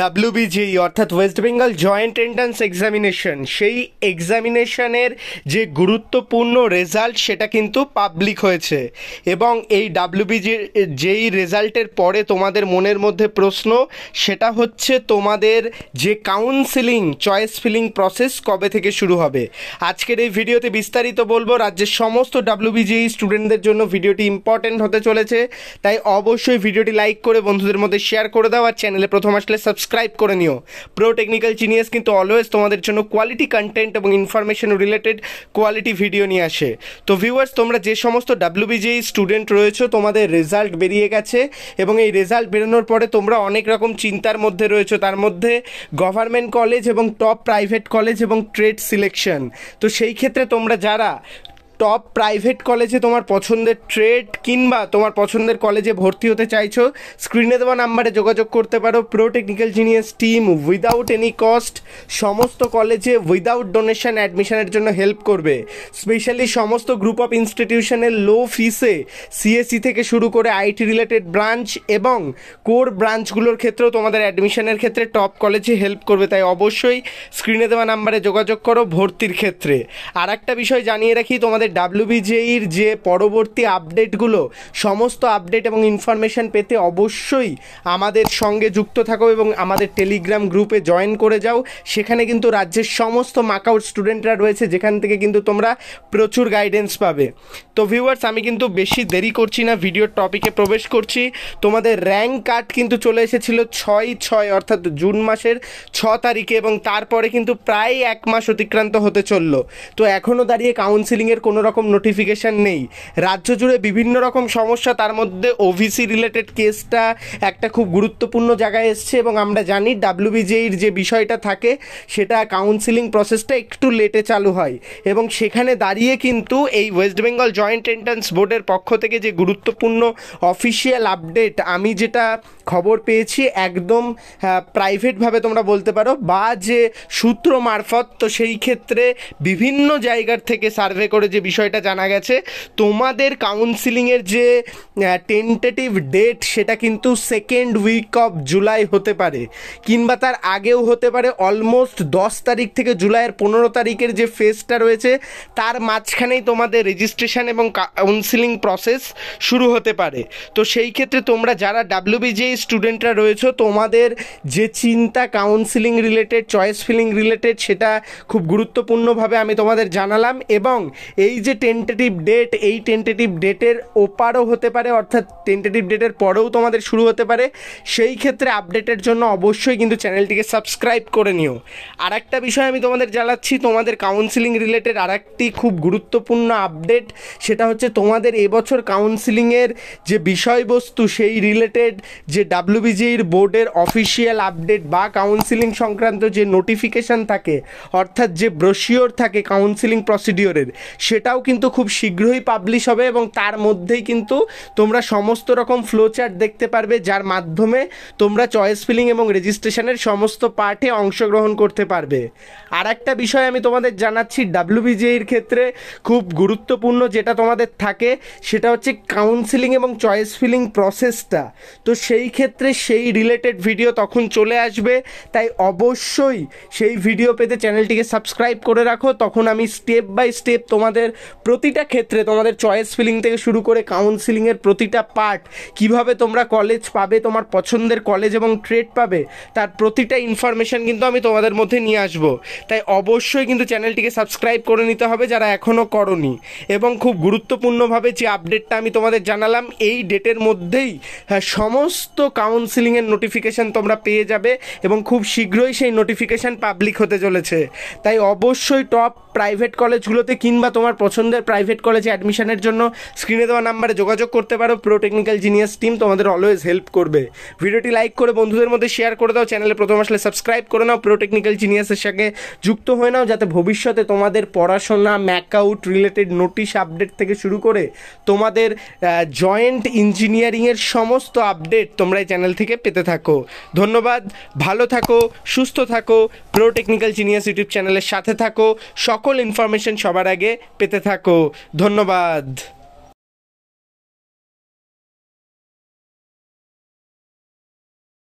WBJEE অর্থাৎ West Bengal joint entrance examination সেই এক্সামিনেশনের যে গুরুত্বপূর্ণ রেজাল্ট সেটা কিন্তু পাবলিক হয়েছে এবং এই ডাব্লিউবিজি যেই রেজাল্টের পরে তোমাদের মনের মধ্যে প্রশ্ন সেটা হচ্ছে তোমাদের যে কাউন্সিলিং চয়েস ফিলিং প্রসেস কবে থেকে শুরু হবে আজকের এই ভিডিওতে বিস্তারিত বলবো রাজ্যের সমস্ত ডাব্লিউবিজি স্টুডেন্টদের জন্য ভিডিওটি ইম্পর্টেন্ট হতে চলেছে তাই অবশ্যই ভিডিওটি লাইক করে বন্ধুদের মধ্যে শেয়ার করে দাও আর চ্যানেলে প্রথম আসলে সাবস্ক্রাইব সাবস্ক্রাইব করে নিও প্রো টেকনিক্যাল জিনিয়াস কিন্তু অলওয়েজ তোমাদের জন্য কোয়ালিটি কন্টেন্ট এবং ইনফরমেশন রিলেটেড কোয়ালিটি ভিডিও নিয়ে আসে তো ভিউয়ার্স তোমরা যে সমস্ত ডাব্লিউবিজি স্টুডেন্ট রয়েছে তোমাদের রেজাল্ট বেরিয়ে গেছে এবং এই রেজাল্ট বেরোনোর পরে তোমরা অনেক রকম চিন্তার মধ্যে রয়েছে তার মধ্যে গভর্নমেন্ট কলেজ এবং টপ প্রাইভেট কলেজ এবং ট্রেড সিলেকশন তো সেই ক্ষেত্রে তোমরা যারা টপ প্রাইভেট কলেজে তোমার পছন্দের ট্রেড কিংবা তোমার পছন্দের কলেজে ভর্তি হতে চাইছো স্ক্রিনে দেওয়া নাম্বারে যোগাযোগ করতে পারো pro technical genius team without any cost সমস্ত কলেজে উইদাউট ডোনেশন অ্যাডমিশনের জন্য হেল্প করবে স্পেশালি সমস্ত গ্রুপ অফ ইনস্টিটিউশনের লো ফিসে সিএসসি থেকে শুরু করে আইটি রিলেটেড ব্রাঞ্চ এবং কোর ব্রাঞ্চগুলোর ক্ষেত্রেও তোমাদের অ্যাডমিশনের ক্ষেত্রে টপ কলেজে হেল্প করবে তাই অবশ্যই স্ক্রিনে দেওয়া নাম্বারে যোগাযোগ করো ভর্তির ক্ষেত্রে আর একটা বিষয় জানিয়ে রাখি তোমাদের ডাব্লিউবিজিআইর যে পরবর্তী আপডেটগুলো সমস্ত আপডেট এবং ইনফরমেশান পেতে অবশ্যই আমাদের সঙ্গে যুক্ত থাকো এবং আমাদের টেলিগ্রাম গ্রুপে জয়েন করে যাও সেখানে কিন্তু রাজ্যের সমস্ত মাকাউট স্টুডেন্টরা রয়েছে যেখান থেকে কিন্তু তোমরা প্রচুর গাইডেন্স পাবে তো ভিউয়ার্স আমি কিন্তু বেশি দেরি করছি না ভিডিওর টপিকে প্রবেশ করছি তোমাদের র্যাঙ্ক কার্ড কিন্তু চলে এসেছিল ছয় ছয় অর্থাৎ জুন মাসের ছ তারিখে এবং তারপরে কিন্তু প্রায় এক মাস অতিক্রান্ত হতে চলল তো এখনও দাঁড়িয়ে কাউন্সিলিংয়ের কোনো কোনো রকম নোটিফিকেশান নেই রাজ্য জুড়ে বিভিন্ন রকম সমস্যা তার মধ্যে ওভিসি রিলেটেড কেসটা একটা খুব গুরুত্বপূর্ণ জায়গায় এসছে এবং আমরা জানি ডাব্লিউবিজেইর যে বিষয়টা থাকে সেটা কাউন্সিলিং প্রসেসটা একটু লেটে চালু হয় এবং সেখানে দাঁড়িয়ে কিন্তু এই ওয়েস্ট বেঙ্গল জয়েন্ট এন্ট্রান্স বোর্ডের পক্ষ থেকে যে গুরুত্বপূর্ণ অফিসিয়াল আপডেট আমি যেটা খবর পেয়েছি একদম প্রাইভেটভাবে হ্যাঁ, তোমরা বলতে পারো বা যে সূত্র মারফত তো সেই ক্ষেত্রে বিভিন্ন জায়গার থেকে সার্ভে করে যে বিষয়টা জানা গেছে তোমাদের কাউন্সিলিংয়ের যে টেন্টেটিভ ডেট সেটা কিন্তু সেকেন্ড উইক অফ জুলাই হতে পারে কিংবা তার আগেও হতে পারে অলমোস্ট দশ তারিখ থেকে জুলাইয়ের পনেরো তারিখের যে ফেজটা রয়েছে তার মাঝখানেই তোমাদের রেজিস্ট্রেশন এবং কাউন্সিলিং প্রসেস শুরু হতে পারে তো সেই ক্ষেত্রে তোমরা যারা ডাব্লিউবিজে স্টুডেন্টরা রয়েছো তোমাদের যে চিন্তা counselling related choice filling related সেটা খুব গুরুত্বপূর্ণভাবে আমি তোমাদের জানালাম এবং এই যে টেন্টেটিভ ডেট এই টেন্টেটিভ ডেটের ওপারও হতে পারে অর্থাৎ টেন্টেটিভ ডেটের পরেও তোমাদের শুরু হতে পারে সেই ক্ষেত্রে আপডেটের জন্য অবশ্যই কিন্তু চ্যানেলটিকে সাবস্ক্রাইব করে নিও আর একটা বিষয় আমি তোমাদের জানাচ্ছি তোমাদের কাউন্সিলিং রিলেটেড আর একটি খুব গুরুত্বপূর্ণ আপডেট সেটা হচ্ছে তোমাদের এবছর কাউন্সিলিংয়ের যে বিষয়বস্তু সেই রিলেটেড যে ডাব্লিউবিজির বোর্ডের অফিসিয়াল আপডেট বা কাউন্সিলিং সংক্রান্ত যে নোটিফিকেশান থাকে অর্থাৎ যে ব্রোশিওর থাকে কাউন্সিলিং প্রসিডিওরের সে সেটাও কিন্তু খুব শীঘ্রই পাবলিশ হবে এবং তার মধ্যেই কিন্তু তোমরা সমস্ত রকম ফ্লো চার্ট দেখতে পারবে যার মাধ্যমে তোমরা চয়েস ফিলিং এবং রেজিস্ট্রেশনের সমস্ত পার্টে অংশগ্রহণ করতে পারবে আর একটা বিষয় আমি তোমাদের জানাচ্ছি ডাব্লিউবিজিএর ক্ষেত্রে খুব গুরুত্বপূর্ণ যেটা তোমাদের থাকে সেটা হচ্ছে কাউন্সিলিং এবং চয়েস ফিলিং প্রসেসটা তো সেই ক্ষেত্রে সেই রিলেটেড ভিডিও তখন চলে আসবে তাই অবশ্যই সেই ভিডিও পেতে চ্যানেলটিকে সাবস্ক্রাইব করে রাখো তখন আমি স্টেপ বাই স্টেপ তোমাদের তোমাদের প্রতিটা ক্ষেত্রে তোমাদের চয়েস ফিলিং থেকে শুরু করে কাউন্সিলিংয়ের প্রতিটা পার্ট কিভাবে তোমরা কলেজ পাবে তোমার পছন্দের কলেজ এবং ট্রেড পাবে তার প্রতিটা ইনফরমেশান কিন্তু আমি তোমাদের মধ্যে নিয়ে আসব তাই অবশ্যই কিন্তু চ্যানেলটিকে সাবস্ক্রাইব করে নিতে হবে যারা এখনও করনি এবং খুব গুরুত্বপূর্ণভাবে যে আপডেটটা আমি তোমাদের জানালাম এই ডেটের মধ্যেই হ্যাঁ, সমস্ত কাউন্সিলিংয়ের নোটিফিকেশান তোমরা পেয়ে যাবে এবং খুব শীঘ্রই সেই নোটিফিকেশান পাবলিক হতে চলেছে তাই অবশ্যই টপ প্রাইভেট কলেজগুলোতে কিংবা তোমার পছন্দের প্রাইভেট কলেজে অ্যাডমিশনের জন্য স্ক্রিনে দেওয়া নাম্বারে যোগাযোগ করতে পারো প্রো টেকনিক্যাল জিনিয়াস টিম তোমাদের অলওয়েজ হেল্প করবে ভিডিওটি লাইক করে বন্ধুদের মধ্যে শেয়ার করে দাও চ্যানেলে প্রথম আসলে সাবস্ক্রাইব করে নাও প্রো টেকনিক্যাল জিনিয়াসের সঙ্গে যুক্ত হয়ে নাও যাতে ভবিষ্যতে তোমাদের পড়াশোনা ম্যাকআউট রিলেটেড নোটিশ আপডেট থেকে শুরু করে তোমাদের জয়েন্ট ইঞ্জিনিয়ারিংয়ের সমস্ত আপডেট তোমরা এই চ্যানেল থেকে পেতে থাকো ধন্যবাদ ভালো থাকো সুস্থ থাকো প্রো টেকনিক্যাল জিনিয়াস ইউটিউব চ্যানেলের সাথে থাকো সকল ইনফরমেশন সবার আগে পেতে পেতে থাকো ধন্যবাদ